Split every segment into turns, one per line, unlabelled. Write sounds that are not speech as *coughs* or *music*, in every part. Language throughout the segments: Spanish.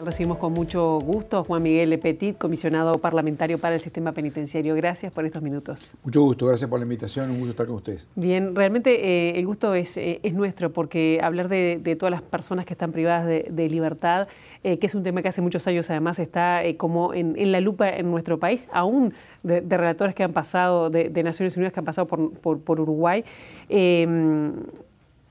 Recibimos con mucho gusto a Juan Miguel Petit, comisionado parlamentario para el sistema penitenciario. Gracias por estos minutos.
Mucho gusto, gracias por la invitación, un gusto estar con ustedes.
Bien, realmente eh, el gusto eh, es, nuestro porque hablar de, todas las personas que están privadas de, libertad, eh, que es un tema que hace muchos años además está como en, la lupa en nuestro país, aún de, relatoras relatores que han pasado, de, Naciones Unidas que han pasado por, por, por Uruguay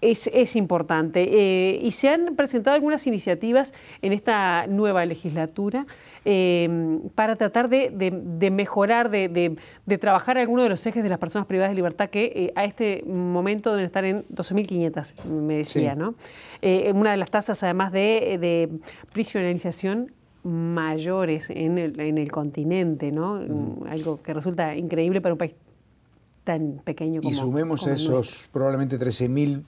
es, importante. Eh, y se han presentado algunas iniciativas en esta nueva legislatura em, para tratar de, mejorar, de, de, trabajar alguno de los ejes de las personas privadas de libertad que eh, a este momento deben estar en 12.500, me decía, ¿no? Eh, una de las tasas, además de prisionalización mayores en el, en el, continente, ¿no? Mm. Algo que resulta increíble para un país tan pequeño como Y sumemos esos
probablemente 13.000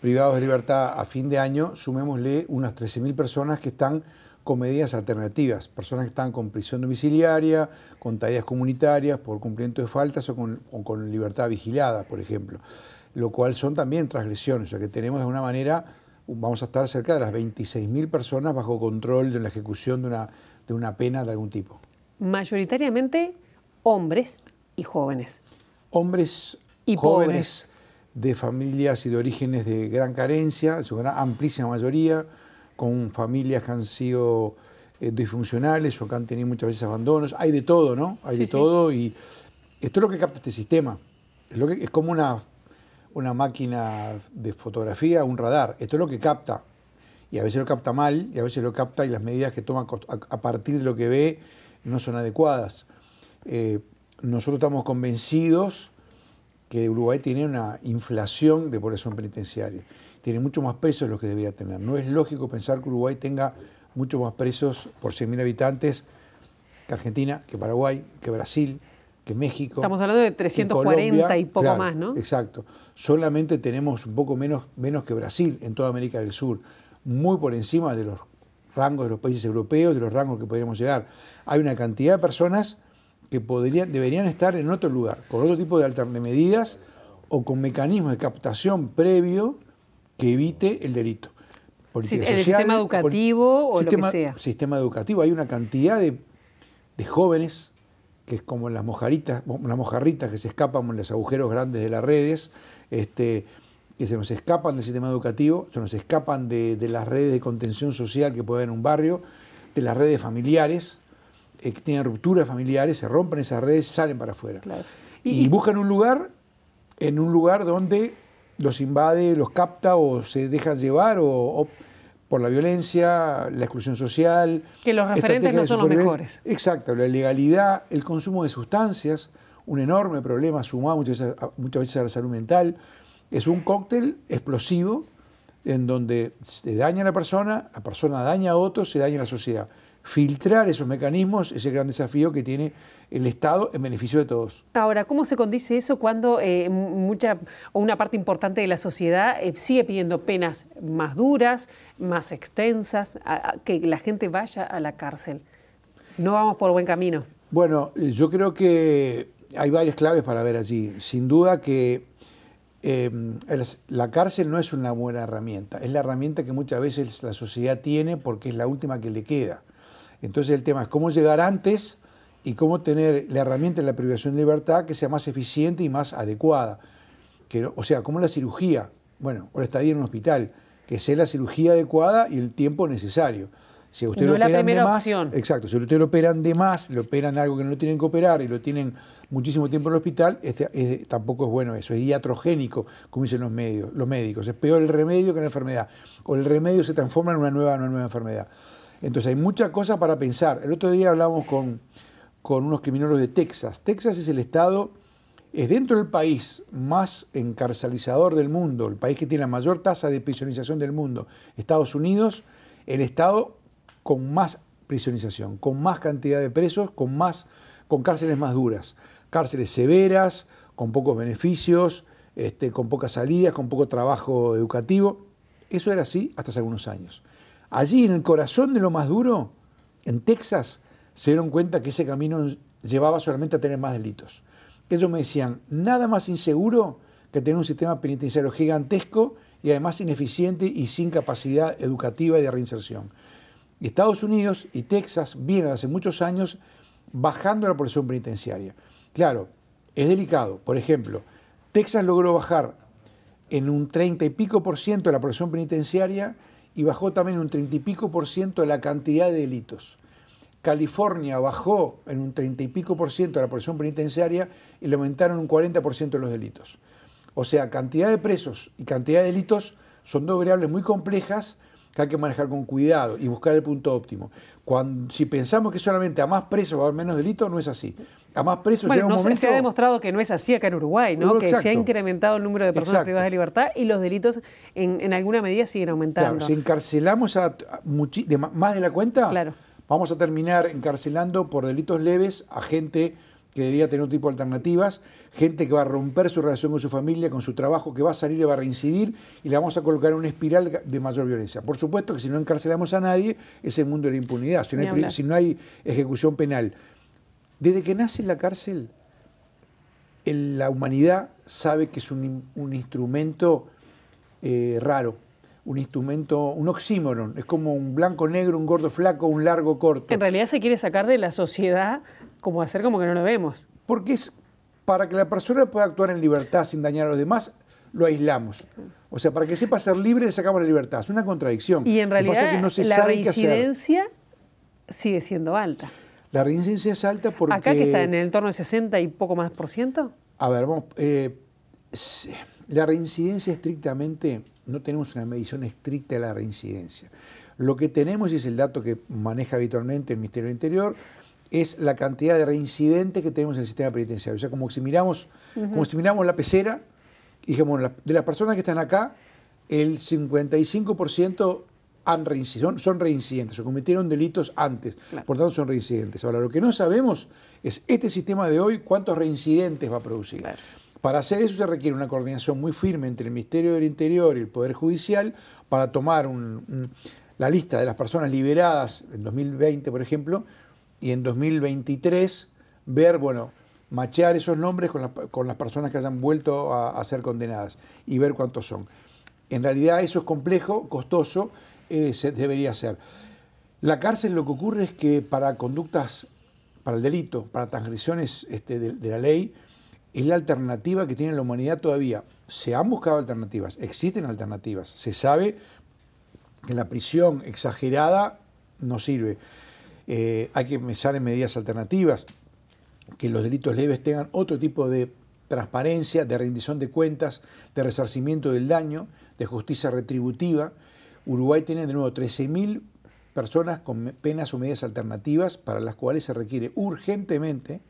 privados de libertad a fin de año, sumémosle unas 13.000 personas que están con medidas alternativas, personas que están con prisión domiciliaria, con tareas comunitarias, por cumplimiento de faltas o con, libertad vigilada, por ejemplo, lo cual son también transgresiones, o sea que tenemos de alguna manera, vamos a estar cerca de las 26.000 personas bajo control de la ejecución de una, de una pena de algún tipo.
Mayoritariamente hombres
y jóvenes. Hombres y jóvenes de familias y de orígenes de gran carencia, en su gran, amplísima mayoría, con familias que han sido eh, disfuncionales o que han tenido muchas veces abandonos. Hay de todo, ¿no? Hay de todo y esto es lo que capta este sistema. Es, como una, una máquina de fotografía, un radar. Esto es lo que capta. Y a veces lo capta mal y a veces lo capta y las medidas que toma a partir de lo que ve no son adecuadas. Eh, nosotros estamos convencidos que Uruguay tiene una inflación de población penitenciaria. Tiene mucho más presos de los que debería tener. No es lógico pensar que Uruguay tenga mucho más presos por 100.000 habitantes que Argentina, que Paraguay, que Brasil, que México. Estamos hablando de 340 y poco más, ¿no? Exacto. Solamente tenemos un poco menos, menos que Brasil en toda América del Sur, muy por encima de los rangos de los países europeos, de los rangos que podríamos llegar. Hay una cantidad de personas que podrían, deberían estar en otro lugar, con otro tipo de medidas o con mecanismos de captación previo que evite el delito. el sistema
educativo o sistema, lo que sea.
Sistema educativo. Hay una cantidad de, jóvenes que es como las mojaritas, las mojarritas que se escapan en los agujeros grandes de las redes, este, que se nos escapan del sistema educativo, se nos escapan de, de las redes de contención social que puede haber en un barrio, de las redes familiares, eh, que tienen rupturas familiares, se rompen esas redes, salen para afuera. Y, buscan un lugar, en un lugar donde los invade, los capta o se deja llevar o, por la violencia, la exclusión social. Que los referentes no son los mejores. Exacto, la ilegalidad, el consumo de sustancias, un enorme problema sumado muchas veces, muchas veces a la salud mental. Es un cóctel explosivo en donde se daña a la persona, la persona daña a otros, se daña a la sociedad filtrar esos mecanismos ese gran desafío que tiene el Estado en beneficio de todos.
Ahora, ¿cómo se condice eso cuando eh, mucha una parte importante de la sociedad eh, sigue pidiendo penas más duras, más extensas, que la gente vaya a la cárcel?
No vamos por buen camino. Bueno, eh, yo creo que hay varias claves para ver allí. Sin duda que em, la cárcel no es una buena herramienta, es la herramienta que muchas veces la sociedad tiene porque es la última que le queda. Entonces el tema es cómo llegar antes y cómo tener la herramienta de la privación de libertad que sea más eficiente y más adecuada. Que, o sea, como la cirugía, bueno, o la estadía en un hospital, que sea la cirugía adecuada y el tiempo necesario. Si usted lo operan de más, exacto, si a usted lo operan de más, le operan algo que no lo tienen que operar y lo tienen muchísimo tiempo en el hospital, este, tampoco es bueno eso, es iatrogénico, como dicen los, medios, los médicos, es peor el remedio que la enfermedad, o el remedio se transforma en una nueva, una nueva enfermedad. Entonces hay muchas cosas para pensar. El otro día hablamos con, unos criminólogos de Texas. Texas es el estado, es dentro del país más encarcelizador del mundo, el país que tiene la mayor tasa de prisionización del mundo. Estados Unidos, el estado con más prisionización, con más cantidad de presos, con, más, cárceles más duras, cárceles severas, con pocos beneficios, este, con pocas salidas, con poco trabajo educativo. Eso era así hasta hace algunos años. Allí, en el corazón de lo más duro, en Texas, se dieron cuenta que ese camino llevaba solamente a tener más delitos. Ellos me decían, nada más inseguro que tener un sistema penitenciario gigantesco y además ineficiente y sin capacidad educativa y de reinserción. Estados Unidos y Texas vienen hace muchos años bajando la población penitenciaria. Claro, es delicado. Por ejemplo, Texas logró bajar en un 30 y pico por ciento la población penitenciaria y bajó también un 30 y pico por ciento la cantidad de delitos. California bajó en un 30 y pico por ciento la población penitenciaria y le aumentaron un 40 por ciento los delitos. O sea, cantidad de presos y cantidad de delitos son dos variables muy complejas que hay que manejar con cuidado y buscar el punto óptimo. Cuando, si pensamos que solamente a más presos va a haber menos delitos, no es así. A más presos llega un Se ha
demostrado que no es así acá en Uruguay, ¿no? Uh, que se ha incrementado el número de personas privadas de libertad y los delitos en, en alguna medida siguen
aumentando. Claro, si encarcelamos a, más de la cuenta, claro. vamos a terminar encarcelando por delitos leves a gente que debería tener un tipo de alternativas, gente que va a romper su relación con su familia, con su trabajo, que va a salir y va a reincidir y la vamos a colocar en una espiral de mayor violencia. Por supuesto que si no encarcelamos a nadie, es el mundo de la impunidad, si no hay, ejecución penal. Desde que nace la cárcel, la humanidad sabe que es un, instrumento eh, raro, un instrumento, un oxímoron. Es como un blanco negro, un gordo flaco, un largo corto.
En realidad se quiere sacar de la sociedad como hacer como que no lo vemos.
Porque es para que la persona pueda actuar en libertad sin dañar a los demás, lo aislamos. O sea, para que sepa ser libre le sacamos la libertad. Es una contradicción. Y en realidad la reincidencia sigue siendo alta. La reincidencia es alta porque... ¿Acá que está en
el torno de 60 y poco más por ciento?
A ver, vamos... Eh, la reincidencia estrictamente, no tenemos una medición estricta de la reincidencia. Lo que tenemos es el dato que maneja habitualmente el Ministerio del Interior, es la cantidad de reincidentes que tenemos en el sistema penitenciario. O sea, como si miramos, como si miramos la pecera y dijimos, de las personas que están acá, el 55% han son, reincidentes, o cometieron delitos antes, por tanto son reincidentes. Ahora, lo que no sabemos es este sistema de hoy cuántos reincidentes va a producir. Para hacer eso se requiere una coordinación muy firme entre el Ministerio del Interior y el Poder Judicial para tomar la lista de las personas liberadas en 2020, por ejemplo, y en 2023 ver, bueno, machear esos nombres con, las personas que hayan vuelto a, ser condenadas y ver cuántos son. En realidad eso es complejo, costoso, eh, se debería hacer. La cárcel lo que ocurre es que para conductas, para el delito, para transgresiones este, de la ley, es la alternativa que tiene la humanidad todavía. Se han buscado alternativas, existen alternativas. Se sabe que la prisión exagerada no sirve. Eh, hay que pensar en medidas alternativas, que los delitos leves tengan otro tipo de transparencia, de rendición de cuentas, de resarcimiento del daño, de justicia retributiva. Uruguay tiene de nuevo 13.000 personas con penas o medidas alternativas para las cuales se requiere urgentemente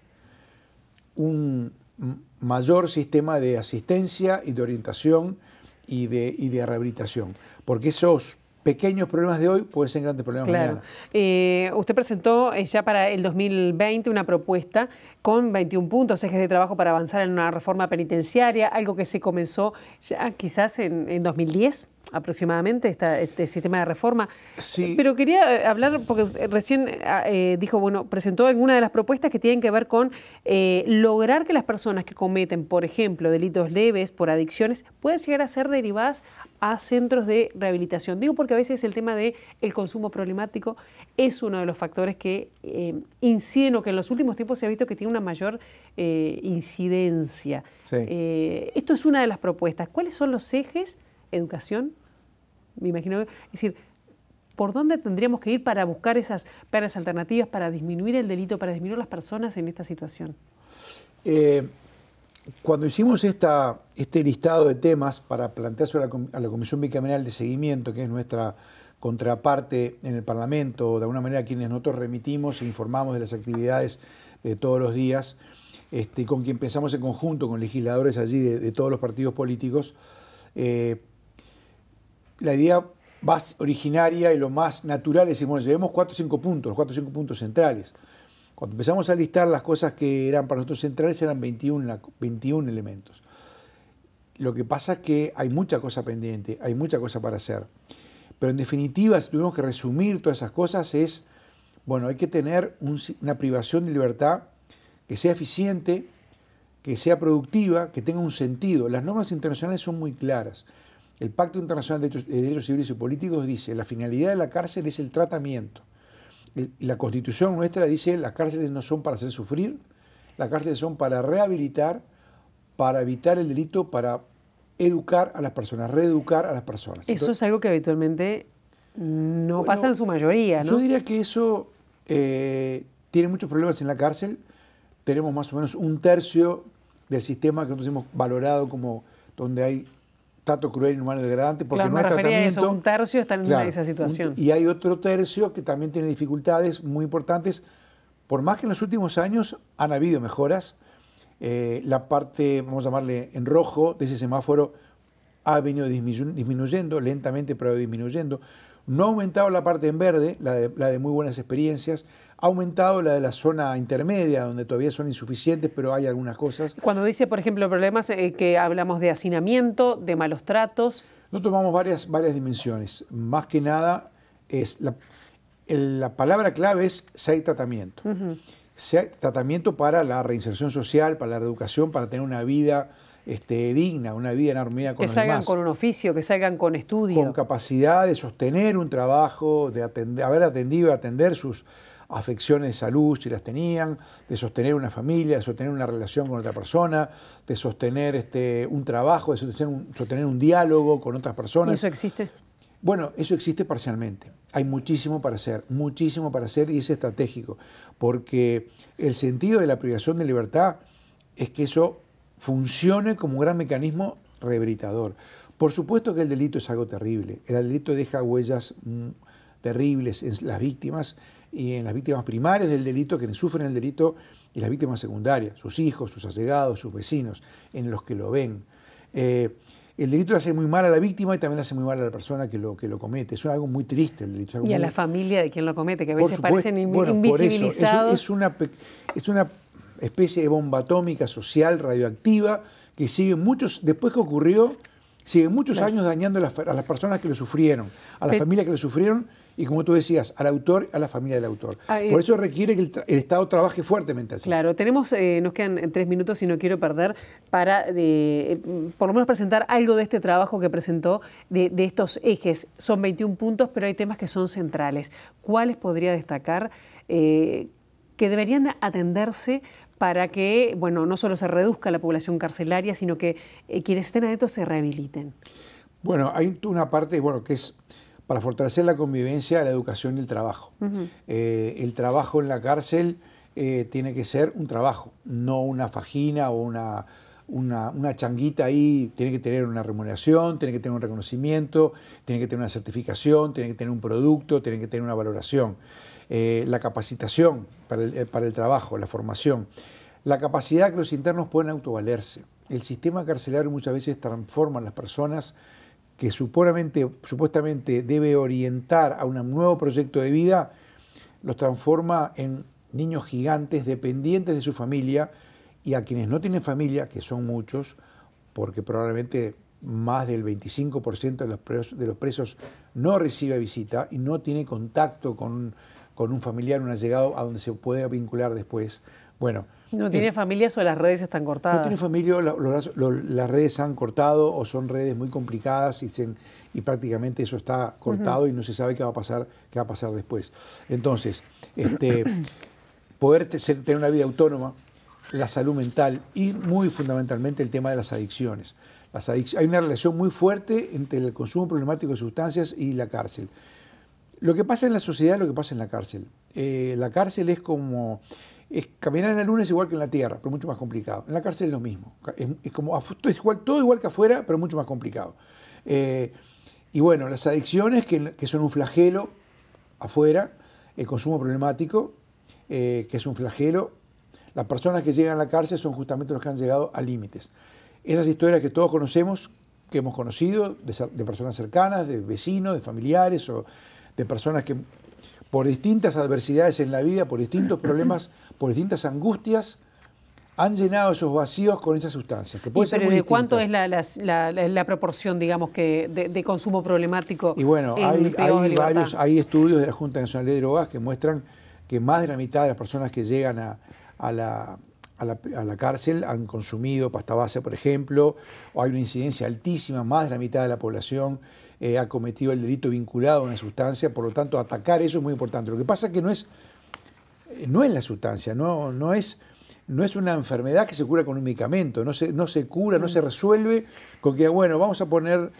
un mayor sistema de asistencia y de orientación y de, y de rehabilitación, porque esos pequeños problemas de hoy pueden ser grandes problemas claro. mañana.
Eh, usted presentó eh, ya para el 2020 una propuesta con 21 puntos, ejes de trabajo para avanzar en una reforma penitenciaria, algo que se comenzó ya quizás en, en 2010 aproximadamente este sistema de reforma. Eh, pero quería eh, hablar, porque recién ah, eh, dijo, bueno, presentó una de las propuestas que tienen que ver con lograr que las personas que cometen, por ejemplo, delitos leves por adicciones, puedan llegar a ser derivadas a centros de rehabilitación. Digo porque a veces el tema del el consumo problemático es uno de los factores que eh, inciden o que en los últimos tiempos se ha visto que tiene una mayor incidencia. esto es una de las propuestas. ¿Cuáles son los ejes? educación, me imagino, es decir, ¿por dónde tendríamos que ir para buscar esas, peras alternativas, para disminuir el delito, para disminuir las personas en esta situación?
Eh, cuando hicimos este listado de temas para plantearse a la, Comisión Bicameral de Seguimiento, que es nuestra contraparte en el Parlamento, de alguna manera a quienes nosotros remitimos e informamos de las actividades de eh, todos los días, este, con quien pensamos en conjunto, con legisladores allí de, todos los partidos políticos, eh, la idea más originaria y lo más natural es decir, bueno, llevemos cuatro o cinco puntos, los cuatro o cinco puntos centrales. Cuando empezamos a listar las cosas que eran para nosotros centrales eran 21, 21 elementos. Lo que pasa es que hay mucha cosa pendiente, hay mucha cosa para hacer. Pero en definitiva, si tuvimos que resumir todas esas cosas, es, bueno, hay que tener una privación de libertad que sea eficiente, que sea productiva, que tenga un sentido. Las normas internacionales son muy claras. El Pacto Internacional de eh, Derechos, Civiles y Políticos dice, la finalidad de la cárcel es el tratamiento. la constitución nuestra dice, las cárceles no son para hacer sufrir, las cárceles son para rehabilitar, para evitar el delito, para educar a las personas, reeducar a las personas. Eso es
algo que habitualmente no pasa en su mayoría, ¿no? Yo
diría que eso eh, tiene muchos problemas en la cárcel. Tenemos más o menos un tercio del sistema que nosotros hemos valorado como donde hay Tato cruel, y humano degradante, porque no hay tratamiento. Un
tercio está en esa situación. y
hay otro tercio que también tiene dificultades muy importantes. Por más que en los últimos años han habido mejoras, eh, la parte, vamos a llamarle en rojo, de ese semáforo ha venido disminuyendo, lentamente, pero disminuyendo. No ha aumentado la parte en verde, la de, muy buenas experiencias, ha aumentado la de la zona intermedia, donde todavía son insuficientes, pero hay algunas cosas.
Cuando dice, por ejemplo, problemas eh, que hablamos de hacinamiento, de malos tratos.
No tomamos varias, varias dimensiones. Más que nada, es la, palabra clave es si hay tratamiento. Si hay tratamiento para la reinserción social, para la educación, para tener una vida este, digna, una vida en armonía con los Que salgan con un oficio, que salgan con estudio. Con capacidad de sostener un trabajo, de atender, haber atendido, y atender sus afecciones de salud si las tenían, de sostener una familia, de sostener una relación con otra persona, de sostener este, un trabajo, de sostener un, sostener un diálogo con otras personas. ¿Y eso existe? Bueno, eso existe parcialmente. Hay muchísimo para hacer, muchísimo para hacer y es estratégico, porque el sentido de la privación de libertad es que eso funcione como un gran mecanismo rebritador. Por supuesto que el delito es algo terrible. El delito deja huellas mm, terribles en las víctimas y en las víctimas primarias del delito, quienes sufren el delito, y las víctimas secundarias, sus hijos, sus allegados, sus vecinos, en los que lo ven. Eh, el delito le hace muy mal a la víctima y también le hace muy mal a la persona que lo, que lo comete. Es algo muy triste el delito. Y a la
familia de quien lo comete, que a veces parecen invisibilizados. es,
una, es una especie de bomba atómica social, radioactiva, que sigue muchos, después que ocurrió, sigue muchos años dañando a las, personas que lo sufrieron, a las familias que lo sufrieron y como tú decías, al autor, a la familia del autor. Ah, por eso requiere que el, Estado trabaje fuertemente así.
Claro, tenemos, eh, nos quedan eh, tres minutos y no quiero perder para eh, por lo menos presentar algo de este trabajo que presentó de, estos ejes. Son 21 puntos, pero hay temas que son centrales. ¿Cuáles podría destacar que deberían atenderse para que, bueno, no solo se reduzca la población carcelaria, sino que eh, quienes estén adentro se rehabiliten.
Bueno, hay una parte, bueno, que es para fortalecer la convivencia, la educación y el trabajo. Eh, el trabajo en la cárcel eh, tiene que ser un trabajo, no una fajina o una, una, changuita ahí. Tiene que tener una remuneración, tiene que tener un reconocimiento, tiene que tener una certificación, tiene que tener un producto, tiene que tener una valoración. Eh, la capacitación eh, para el, trabajo, la formación, la capacidad que los internos pueden autovalerse. El sistema carcelario muchas veces transforma a las personas que supuestamente, supuestamente debe orientar a un nuevo proyecto de vida, los transforma en niños gigantes dependientes de su familia y a quienes no tienen familia, que son muchos, porque probablemente más del 25% de los, de los presos no recibe visita y no tiene contacto con con un familiar, un allegado, a donde se puede vincular después. Bueno. ¿No eh, tiene
familia familias o las redes están cortadas? No tiene
familia, las redes han cortado o son redes muy complicadas y, prácticamente eso está cortado y no se sabe qué va a pasar, qué va a pasar después. Entonces, este, poder tener una vida autónoma, la salud mental y muy fundamentalmente el tema de las adicciones. hay una relación muy fuerte entre el consumo problemático de sustancias y la cárcel. Lo que pasa en la sociedad es lo que pasa en la cárcel. Eh, la cárcel es como... Es, caminar en la luna es igual que en la Tierra, pero mucho más complicado. En la cárcel es lo mismo. Es, como es igual, todo igual que afuera, pero mucho más complicado. Eh, y bueno, las adicciones que, son un flagelo afuera, el consumo problemático, eh, que es un flagelo. Las personas que llegan a la cárcel son justamente los que han llegado a límites. Esas historias que todos conocemos, que hemos conocido, de, de personas cercanas, de vecinos, de familiares o de personas que por distintas adversidades en la vida, por distintos problemas, *coughs* por distintas angustias, han llenado esos vacíos con esas sustancias. pero ¿de cuánto
es la, proporción, digamos, que de, consumo problemático? Y bueno, hay, varios,
hay estudios de la Junta Nacional de Drogas que muestran que más de la mitad de las personas que llegan a la, cárcel han consumido pasta base, por ejemplo, o hay una incidencia altísima, más de la mitad de la población eh, ha cometido el delito vinculado a una sustancia, por lo tanto atacar eso es muy importante. Lo que pasa es que no es, eh, no es la sustancia, no, no, es, no es una enfermedad que se cura con un medicamento, no se, no se cura, no se mm. resuelve con que, bueno, vamos a poner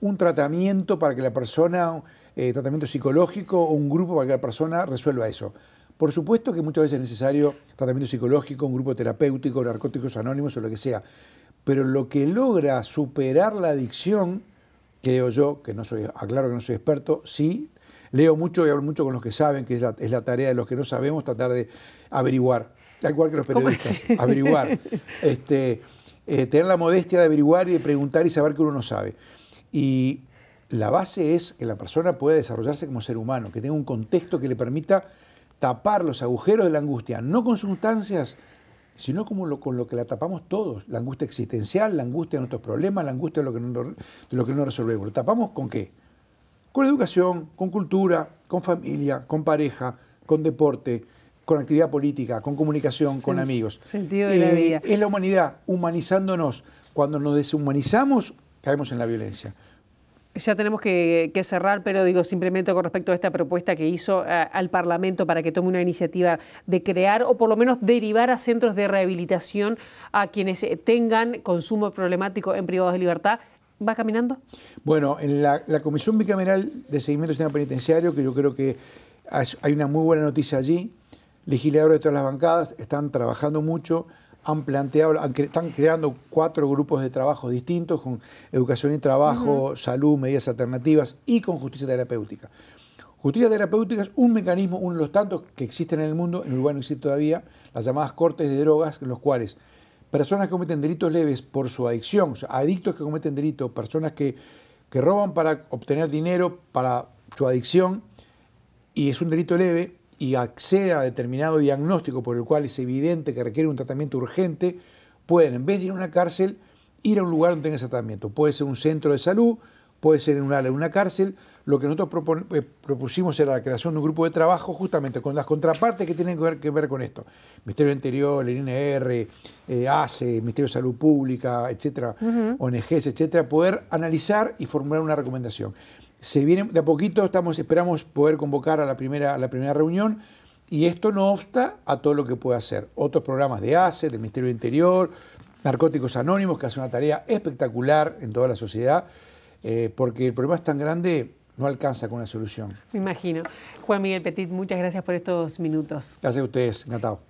un tratamiento para que la persona, eh, tratamiento psicológico o un grupo para que la persona resuelva eso. Por supuesto que muchas veces es necesario tratamiento psicológico, un grupo terapéutico, narcóticos anónimos o lo que sea, pero lo que logra superar la adicción creo yo, que no soy, aclaro que no soy experto, sí leo mucho y hablo mucho con los que saben, que es la, tarea de los que no sabemos, tratar de averiguar, tal cual que los periodistas, averiguar, este, eh, tener la modestia de averiguar y de preguntar y saber que uno no sabe. Y la base es que la persona pueda desarrollarse como ser humano, que tenga un contexto que le permita tapar los agujeros de la angustia, no con sustancias sino como lo, con lo que la tapamos todos. La angustia existencial, la angustia de nuestros problemas, la angustia de lo que no, resolvemos. ¿Lo tapamos con qué? Con educación, con cultura, con familia, con pareja, con deporte, con actividad política, con comunicación, con amigos. Sentido la eh, vida. Es la humanidad, humanizándonos. Cuando nos deshumanizamos, caemos en la violencia.
Ya tenemos que, cerrar, pero digo simplemente con respecto a esta propuesta que hizo eh, al Parlamento para que tome una iniciativa de crear o por lo menos derivar a centros de rehabilitación a quienes eh, tengan consumo problemático en privados de libertad. ¿Va caminando?
Bueno, en la, la Comisión Bicameral de Seguimiento del Sistema Penitenciario, que yo creo que hay una muy buena noticia allí, legisladores de todas las bancadas están trabajando mucho han planteado, están creando cuatro grupos de trabajo distintos con educación y trabajo, salud, medidas alternativas y con justicia terapéutica. Justicia terapéutica es un mecanismo, uno de los tantos que existen en el mundo, en Uruguay no existe todavía, las llamadas cortes de drogas, en los cuales personas que cometen delitos leves por su adicción, o sea, adictos que cometen delitos, personas que roban para obtener dinero para su adicción, y es un delito leve, y acceda a determinado diagnóstico por el cual es evidente que requiere un tratamiento urgente, pueden, en vez de ir a una cárcel, ir a un lugar donde tenga ese tratamiento. Puede ser un centro de salud, puede ser en una, una cárcel. Lo que nosotros eh, propusimos era la creación de un grupo de trabajo justamente con las contrapartes que tienen que ver, con esto. Ministerio del Interior, el INR, eh, ACE, Ministerio de Salud Pública, etcétera, ONGs, etcétera, poder analizar y formular una recomendación se viene de a poquito, estamos, esperamos poder convocar a la, primera, la primera reunión y esto no obsta a todo lo que puede hacer. Otros programas de ACE, del Ministerio del Interior, Narcóticos Anónimos, que hace una tarea espectacular en toda la sociedad, eh, porque el problema es tan grande, no alcanza con una solución.
Me imagino. Juan Miguel Petit, muchas gracias por estos minutos.
Gracias a ustedes, encantado.